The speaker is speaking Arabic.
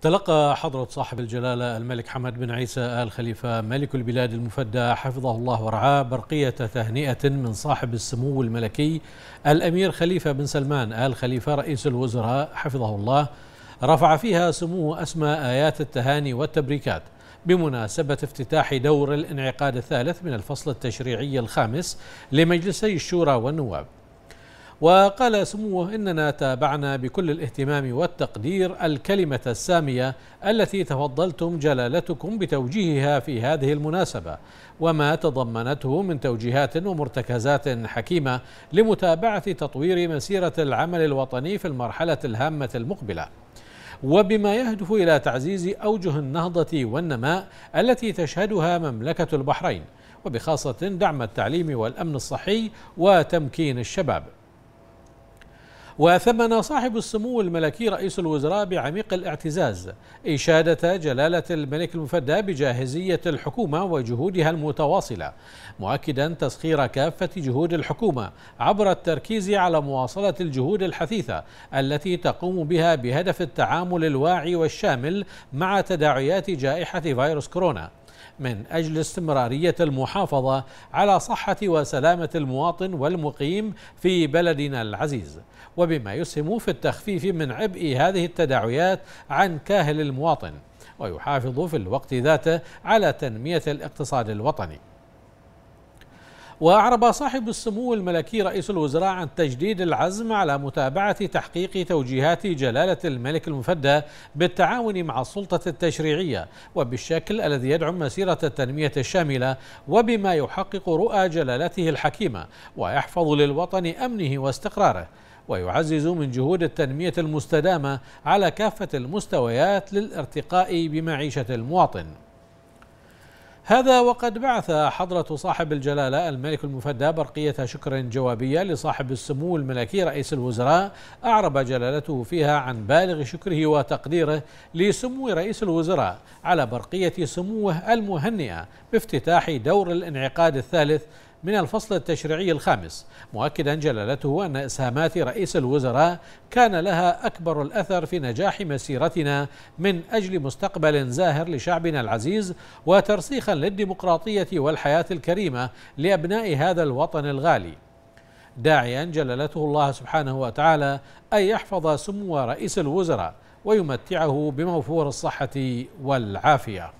تلقى حضرة صاحب الجلالة الملك حمد بن عيسى آل خليفة ملك البلاد المفدى حفظه الله ورعاه برقية تهنئة من صاحب السمو الملكي الأمير خليفة بن سلمان آل خليفة رئيس الوزراء حفظه الله رفع فيها سموه أسماء آيات التهاني والتبريكات بمناسبة افتتاح دور الانعقاد الثالث من الفصل التشريعي الخامس لمجلسي الشورى والنواب وقال سموه إننا تابعنا بكل الاهتمام والتقدير الكلمة السامية التي تفضلتم جلالتكم بتوجيهها في هذه المناسبة وما تضمنته من توجيهات ومرتكزات حكيمة لمتابعة تطوير مسيرة العمل الوطني في المرحلة الهامة المقبلة وبما يهدف إلى تعزيز أوجه النهضة والنماء التي تشهدها مملكة البحرين وبخاصة دعم التعليم والأمن الصحي وتمكين الشباب وثمن صاحب السمو الملكي رئيس الوزراء بعميق الاعتزاز إشادة جلالة الملك المفدى بجاهزية الحكومة وجهودها المتواصلة مؤكدا تسخير كافة جهود الحكومة عبر التركيز على مواصلة الجهود الحثيثة التي تقوم بها بهدف التعامل الواعي والشامل مع تداعيات جائحة فيروس كورونا من أجل استمرارية المحافظة على صحة وسلامة المواطن والمقيم في بلدنا العزيز وبما يسهم في التخفيف من عبء هذه التداعيات عن كاهل المواطن ويحافظ في الوقت ذاته على تنمية الاقتصاد الوطني وأعرب صاحب السمو الملكي رئيس الوزراء عن تجديد العزم على متابعة تحقيق توجيهات جلالة الملك المفدى بالتعاون مع السلطة التشريعية وبالشكل الذي يدعم مسيرة التنمية الشاملة وبما يحقق رؤى جلالته الحكيمة ويحفظ للوطن أمنه واستقراره ويعزز من جهود التنمية المستدامة على كافة المستويات للارتقاء بمعيشة المواطن هذا وقد بعث حضرة صاحب الجلالة الملك المفدى برقية شكر جوابية لصاحب السمو الملكي رئيس الوزراء أعرب جلالته فيها عن بالغ شكره وتقديره لسمو رئيس الوزراء على برقية سموه المهنئة بافتتاح دور الانعقاد الثالث من الفصل التشريعي الخامس مؤكدا جلالته أن إسهامات رئيس الوزراء كان لها أكبر الأثر في نجاح مسيرتنا من أجل مستقبل زاهر لشعبنا العزيز وترسيخا للديمقراطية والحياة الكريمة لأبناء هذا الوطن الغالي داعيا جلالته الله سبحانه وتعالى أن يحفظ سمو رئيس الوزراء ويمتعه بموفور الصحة والعافية